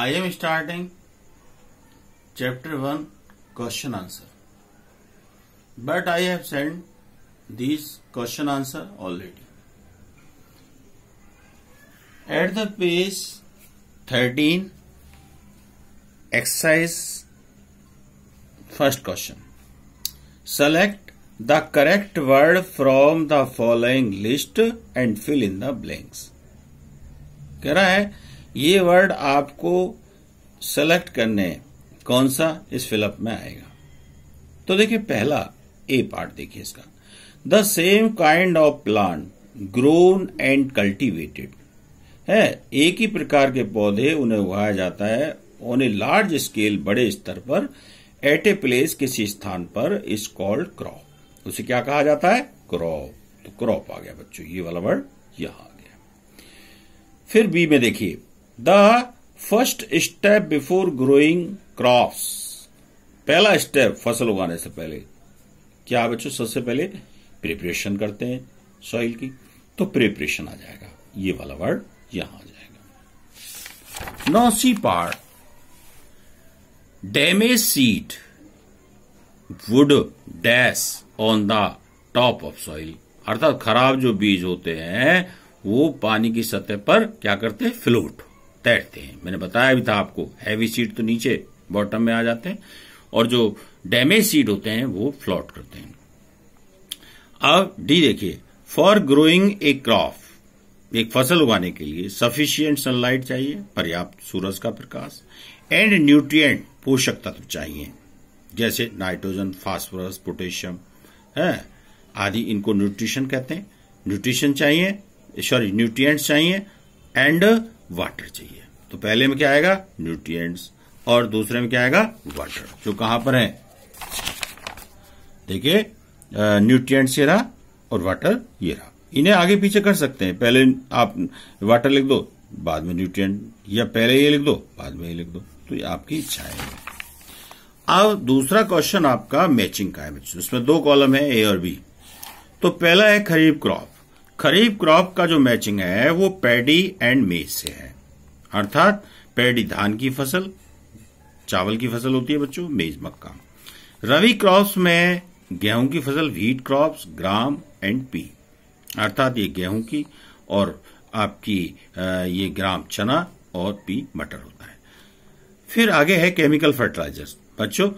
I am starting chapter 1 question answer but I have sent these question answer already at the page 13 exercise first question select the correct word from the following list and fill in the blanks कह रहा है ये word आपको select करने कौन सा इस fill up में आएगा तो देखिए पहला ए पार्ट देखिए इसका the same kind of plant grown and cultivated है एक ही प्रकार के पौधे उन्हें उगाया जाता है उन्हें लार्ज स्केल बड़े स्तर पर एट ए प्लेस किसी स्थान पर इस कॉल्ड क्रॉप उसे क्या कहा जाता है क्रॉप तो क्रॉप आ गया बच्चों ये वाला वर्ड यहां आ गया फिर बी में देखिए the first step before growing crops पहला स्टेप फसल उगाने से पहले क्या बच्चों सबसे पहले प्रिपरेशन करते हैं सॉइल की तो प्रिपरेशन आ जाएगा ये वाला वर्ड यहां आ जाएगा now C part damage seat would dash on the top of soil अर्थात खराब जो बीज होते हैं वो पानी की सतह पर क्या करते हैं फ्लोट तैरते हैं मैंने बताया भी था आपको हैवी सीड तो नीचे बॉटम में आ जाते हैं और जो डैमेज सीड होते हैं वो फ्लॉट करते हैं अब डी देखिए फॉर ग्रोइंग ए क्रॉप एक फसल उगाने के लिए सफिशियंट सनलाइट चाहिए पर्याप्त सूरज का प्रकाश एंड न्यूट्रिएंट पोषक तत्व चाहिए जैसे नाइट्रोजन फास्फोरस पोटेशियम है आदि इनको न्यूट्रिशन कहते हैं न्यूट्रिशन चाहिए सॉरी न्यूट्रिएंट्स चाहिए एंड वाटर चाहिए तो पहले में क्या आएगा न्यूट्रिएंट्स और दूसरे में क्या आएगा वाटर जो कहां पर है देखिए न्यूट्रिएंट्स ये रहा और वाटर ये रहा इन्हें आगे पीछे कर सकते हैं पहले आप वाटर लिख दो बाद में न्यूट्रिएंट या पहले ये लिख दो बाद में ये लिख दो तो ये आपकी इच्छा है अब दूसरा क्वेश्चन आपका मैचिंग का है उसमें दो कॉलम है ए और बी तो पहला है खरीफ क्रॉप खरीफ क्रॉप का जो मैचिंग है वो पैडी एंड मेज से है अर्थात पैडी धान की फसल चावल की फसल होती है बच्चों मेज मक्का रवि क्रॉप्स में गेहूं की फसल wheat crops gram and pea अर्थात ये गेहूं की और आपकी ये ग्राम चना और पी मटर होता है फिर आगे है केमिकल फर्टिलाइजर्स बच्चों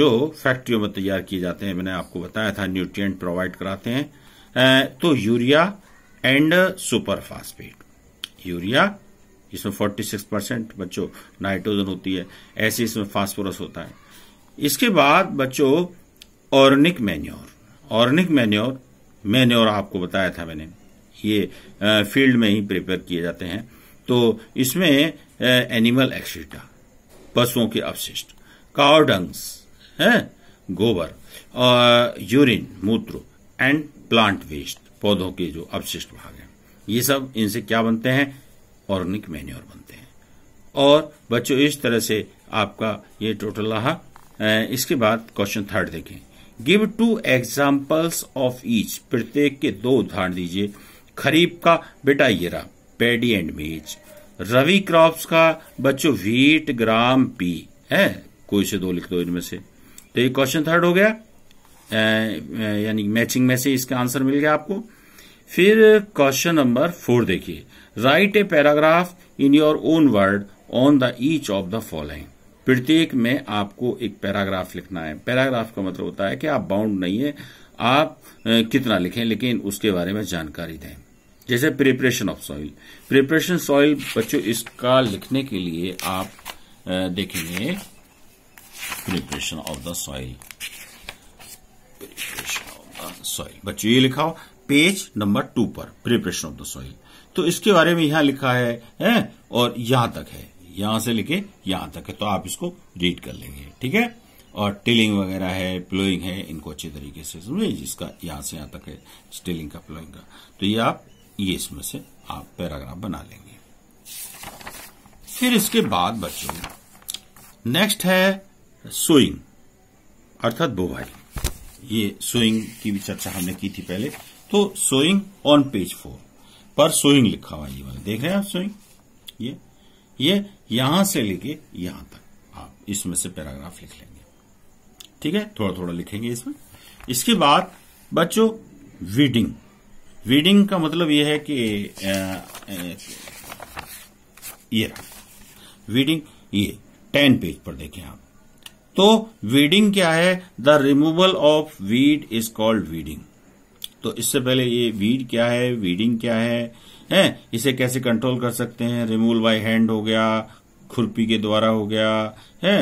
जो फैक्ट्रियों में तैयार किए जाते हैं मैंने आपको बताया था न्यूट्रिएंट प्रोवाइड कराते हैं तो urea and super phosphate urea इसमें 46 परसेंट बच्चों नाइट्रोजन होती है ऐसे इसमें फास्फोरस होता है इसके बाद बच्चों organic manure organic manure manure आपको बताया था मैंने ये फील्ड में ही प्रिपेयर किए जाते हैं तो इसमें एनिमल एक्सिटा पशुओं के अवशिष्ट कावडंग्स है गोबर और यूरिन मूत्र एंड प्लांट वेस्ट पौधों के जो अवशिष्ट भाग हैं ये सब इनसे क्या बनते हैं ऑर्गेनिक मैन्योर बनते हैं और बच्चों इस तरह से आपका ये टोटल रहा इसके बाद क्वेश्चन थर्ड देखें give two examples of each प्रत्येक के दो उदाहरण दीजिए खरीफ का बेटा ये रहा पेडी एंड मेज रवि क्रॉप्स का बच्चों व्हीट ग्राम पी है कोई से दो लिख दो इनमें से तो ये क्वेश्चन थर्ड हो गया यानी मैचिंग में से इसका आंसर मिल गया आपको फिर क्वेश्चन नंबर फोर देखिए write a paragraph in your own word on the each of the following प्रत्येक में आपको एक पैराग्राफ लिखना है पैराग्राफ का मतलब होता है कि आप बाउंड नहीं है आप कितना लिखें लेकिन उसके बारे में जानकारी दें जैसे preparation of soil preparation soil बच्चों इसका लिखने के लिए आप देखेंगे preparation of the soil preparation of the soil बच्चों ये लिखा हो पेज नंबर टू पर प्रिपरेशन ऑफ द सॉइल तो इसके बारे में यहां लिखा है, है और यहां तक है यहां से लेके यहां तक है तो आप इसको रीड कर लेंगे ठीक है और टिलिंग वगैरह है प्लोइंग है इनको अच्छे तरीके से समझे जिसका यहां से यहां तक है टिलिंग का प्लोइंग का तो ये आप ये इसमें से आप पैराग्राफ बना लेंगे फिर इसके बाद बच्चों नेक्स्ट है सोइंग अर्थात बोवाई ये सोइंग की भी चर्चा हमने की थी पहले तो सोइंग ऑन पेज फोर पर सोइंग लिखा हुआ ये वाले देख रहे हैं आप सोइंग ये ये यहां से लेके यहां तक आप इसमें से पैराग्राफ लिख लेंगे ठीक है थोड़ा थोड़ा लिखेंगे इसमें इसके बाद बच्चों वीडिंग वीडिंग का मतलब यह है कि ये रीडिंग ये टेन पेज पर देखें आप तो वीडिंग क्या है the removal of weed is called weeding तो इससे पहले ये वीड क्या है वीडिंग क्या है हैं इसे कैसे कंट्रोल कर सकते हैं रिमूवल बाय हैंड हो गया खुरपी के द्वारा हो गया है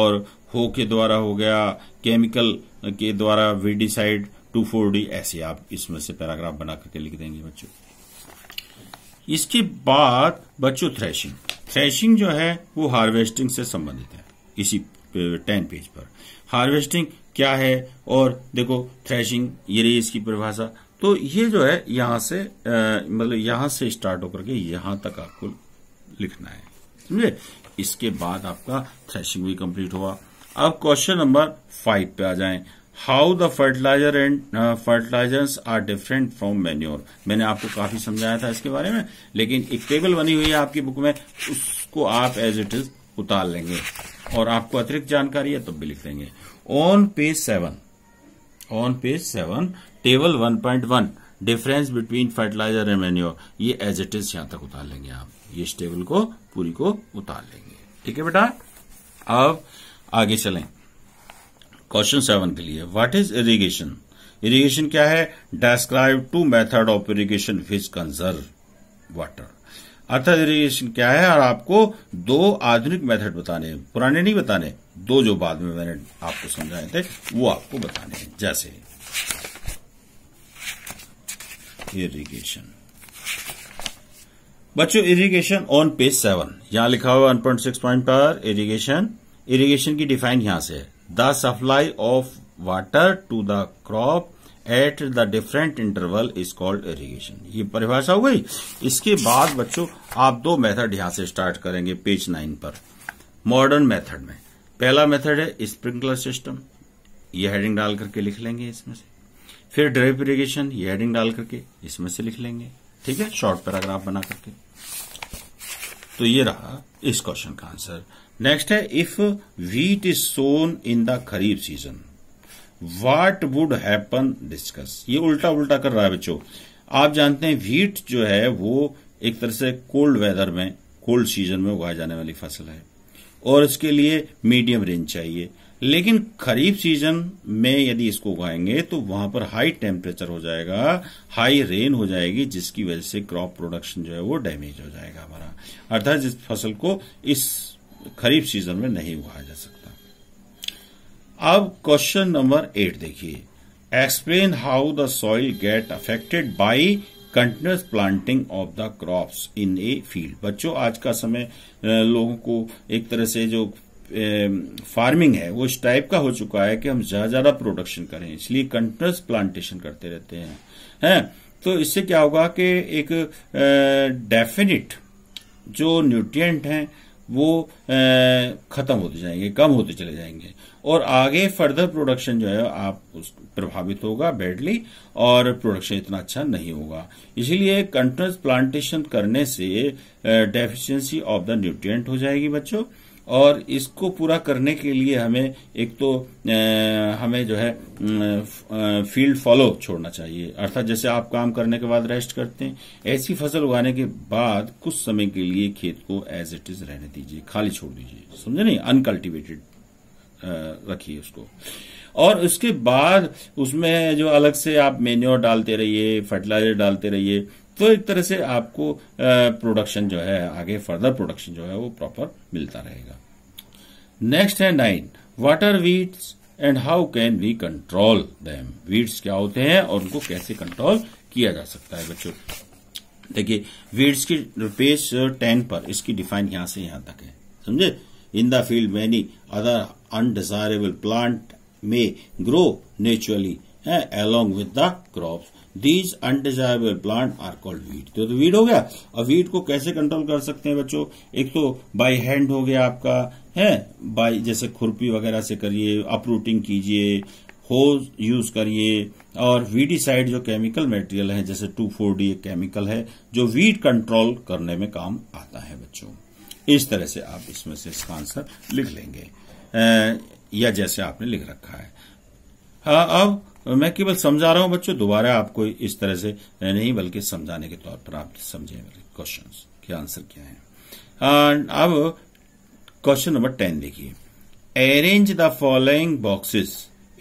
और हो के द्वारा हो गया केमिकल के द्वारा वीडीसाइड टू फोर डी ऐसे आप इसमें से पैराग्राफ बना करके लिख देंगे बच्चों इसके बाद बच्चों थ्रेशिंग थ्रेशिंग जो है वो हार्वेस्टिंग से संबंधित है इसी टेन पेज पर हार्वेस्टिंग क्या है और देखो थ्रेशिंग ये रही इसकी परिभाषा तो ये जो है यहां से मतलब यहां से स्टार्ट होकर के यहां तक आपको लिखना है समझे इसके बाद आपका थ्रेशिंग भी कंप्लीट हुआ अब क्वेश्चन नंबर फाइव पे आ जाएं how the fertilizer and fertilizers are different from manure मैंने आपको काफी समझाया था इसके बारे में लेकिन एक टेबल बनी हुई है आपकी बुक में उसको आप एज इट इज उतार लेंगे और आपको अतिरिक्त जानकारी है तब तो भी लिख देंगे on page seven on page seven table one point one difference between fertilizer and manure ये एज इट इज यहां तक उतार लेंगे आप ये इस टेबल को पूरी को उतार लेंगे ठीक है बेटा अब आगे चलें क्वेश्चन सेवन के लिए व्हाट इज इरिगेशन इरिगेशन क्या है describe two method of irrigation which conserve water अर्थात इरिगेशन क्या है और आपको दो आधुनिक मेथड बताने हैं पुराने नहीं बताने दो जो बाद में मैंने आपको समझाए थे वो आपको बताने हैं जैसे इरिगेशन बच्चों इरिगेशन ऑन पेज सेवन यहां लिखा हुआ वन पॉइंट सिक्स पॉइंट पर इरिगेशन इरिगेशन की डिफाइन यहां से the supply of water to the crop at the different interval is called irrigation ये परिभाषा हो गई इसके बाद बच्चों आप दो मेथड यहां से स्टार्ट करेंगे पेज नाइन पर मॉडर्न मेथड में पहला मेथड है स्प्रिंकलर सिस्टम ये हेडिंग डाल करके लिख लेंगे इसमें से फिर ड्रिप इरीगेशन ये हेडिंग डाल करके इसमें से लिख लेंगे ठीक है शॉर्ट पैराग्राफ बना करके तो ये रहा इस क्वेश्चन का आंसर नेक्स्ट है if wheat is sown in the kharif season what would happen discuss ये उल्टा उल्टा कर रहा है बच्चों आप जानते हैं व्हीट जो है वो एक तरह से कोल्ड वेदर में कोल्ड सीजन में उगाई जाने वाली फसल है और इसके लिए मीडियम रेंज चाहिए लेकिन खरीफ सीजन में यदि इसको उगाएंगे तो वहां पर हाई टेम्परेचर हो जाएगा हाई रेन हो जाएगी जिसकी वजह से क्रॉप प्रोडक्शन जो है वो डैमेज हो जाएगा हमारा अर्थात इस फसल को इस खरीफ सीजन में नहीं उगाया जा सकता अब क्वेश्चन नंबर एट देखिए explain how the soil get affected by continuous planting of the crops in a field बच्चों आज का समय लोगों को एक तरह से जो फार्मिंग है वो इस टाइप का हो चुका है कि हम ज्यादा ज्यादा प्रोडक्शन करें इसलिए कंटिन्यूस प्लांटेशन करते रहते हैं है? तो इससे क्या होगा कि एक डेफिनेट जो न्यूट्रिएंट हैं वो ख़त्म होते जाएंगे कम होते चले जाएंगे और आगे फर्दर प्रोडक्शन जो है आप उस प्रभावित होगा बैडली और प्रोडक्शन इतना अच्छा नहीं होगा इसीलिए कंटिन्यूस प्लांटेशन करने से डेफिशिएंसी ऑफ द न्यूट्रिएंट हो जाएगी बच्चों और इसको पूरा करने के लिए हमें एक तो हमें जो है फील्ड फॉलो छोड़ना चाहिए अर्थात जैसे आप काम करने के बाद रेस्ट करते हैं ऐसी फसल उगाने के बाद कुछ समय के लिए खेत को एज इट इज रहने दीजिए खाली छोड़ दीजिए समझे नहीं अनकल्टिवेटेड रखिए उसको और उसके बाद उसमें जो अलग से आप मेन्योर डालते रहिए फर्टिलाइजर डालते रहिए तो एक तरह से आपको प्रोडक्शन जो है आगे फर्दर प्रोडक्शन जो है वो प्रॉपर मिलता रहेगा नेक्स्ट है nine water weeds and how can we control them weeds क्या होते हैं और उनको कैसे कंट्रोल किया जा सकता है बच्चों देखिए वीड्स की पेज टेन पर इसकी डिफाइन यहां से यहां तक है समझे in the field many other undesirable plant may grow naturally along with the crop these undesirable plant are called weed तो, वीट तो हो गया और वीट को कैसे कंट्रोल कर सकते हैं बच्चों एक तो बाय हैंड हो गया आपका है बाय जैसे खुरपी वगैरह से करिए अपरूटिंग कीजिए होज यूज करिए और वीडीसाइड जो केमिकल मटेरियल है जैसे टू फोर डी केमिकल है जो वीट कंट्रोल करने में काम आता है बच्चों इस तरह से आप इसमें से इसका आंसर लिख लेंगे या जैसे आपने लिख रखा है हाँ अब मैं केवल समझा रहा हूं बच्चों दोबारा आपको इस तरह से नहीं बल्कि समझाने के तौर पर आप समझें क्वेश्चन के आंसर क्या है अब क्वेश्चन नंबर टेन देखिए arrange the following boxes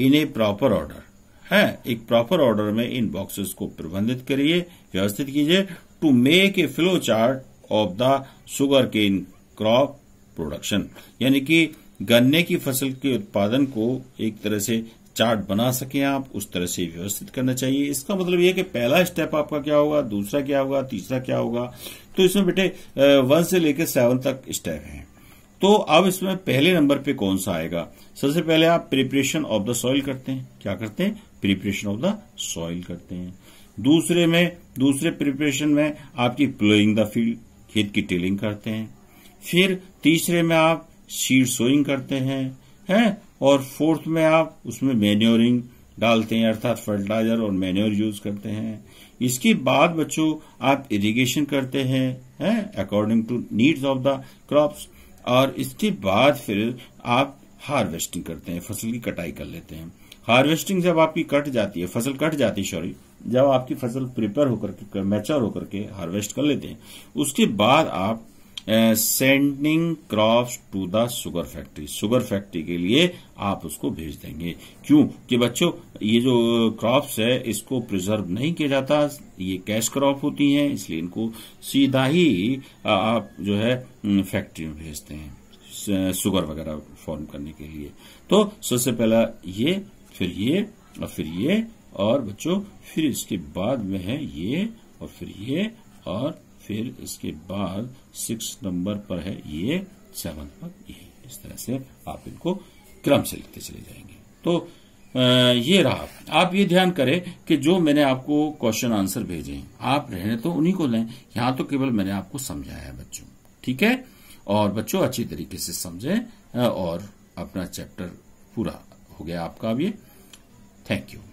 in a proper order है एक प्रॉपर ऑर्डर में इन बॉक्सेस को प्रबंधित करिए व्यवस्थित कीजिए to make a flow chart of the sugarcane crop production यानी कि गन्ने की फसल के उत्पादन को एक तरह से चार्ट बना सके आप उस तरह से व्यवस्थित करना चाहिए इसका मतलब यह कि पहला स्टेप आपका क्या होगा दूसरा क्या होगा तीसरा क्या होगा तो इसमें बेटे वन से लेकर सेवन तक स्टेप है तो अब इसमें पहले नंबर पे कौन सा आएगा सबसे पहले आप प्रिपरेशन ऑफ द सॉइल करते हैं क्या करते हैं प्रिपरेशन ऑफ द सॉइल करते हैं दूसरे में दूसरे प्रिपरेशन में आपकी प्लोइंग द फील्ड खेत की टेलिंग करते हैं फिर तीसरे में आप सीड सोइंग करते हैं हैं और फोर्थ में आप उसमें मेन्योरिंग डालते हैं अर्थात फर्टिलाइजर और मैन्योर यूज करते हैं इसके बाद बच्चों आप इरिगेशन करते हैं है according to needs of the crops और इसके बाद फिर आप हार्वेस्टिंग करते हैं फसल की कटाई कर लेते हैं हार्वेस्टिंग जब आपकी कट जाती है फसल कट जाती है सॉरी जब आपकी फसल प्रिपेयर होकर मैचर होकर के हार्वेस्ट कर लेते हैं उसके बाद आप sending crops to the sugar factory sugar factory के लिए आप उसको भेज देंगे क्यों कि बच्चों ये जो क्रॉप्स है इसको प्रिजर्व नहीं किया जाता ये कैश क्रॉप होती हैं इसलिए इनको सीधा ही आप जो है फैक्ट्री में भेजते हैं सुगर वगैरह फॉर्म करने के लिए तो सबसे पहला ये फिर ये और फिर ये और बच्चों फिर इसके बाद में है ये और फिर ये और फिर इसके बाद सिक्स नंबर पर है ये सेवन पर ये इस तरह से आप इनको क्रम से लिखते चले जाएंगे तो आ, ये रहा आप ये ध्यान करें कि जो मैंने आपको क्वेश्चन आंसर भेजे आप रहने तो उन्हीं को लें यहां तो केवल मैंने आपको समझाया है बच्चों ठीक है और बच्चों अच्छी तरीके से समझें और अपना चैप्टर पूरा हो गया आपका अब ये थैंक यू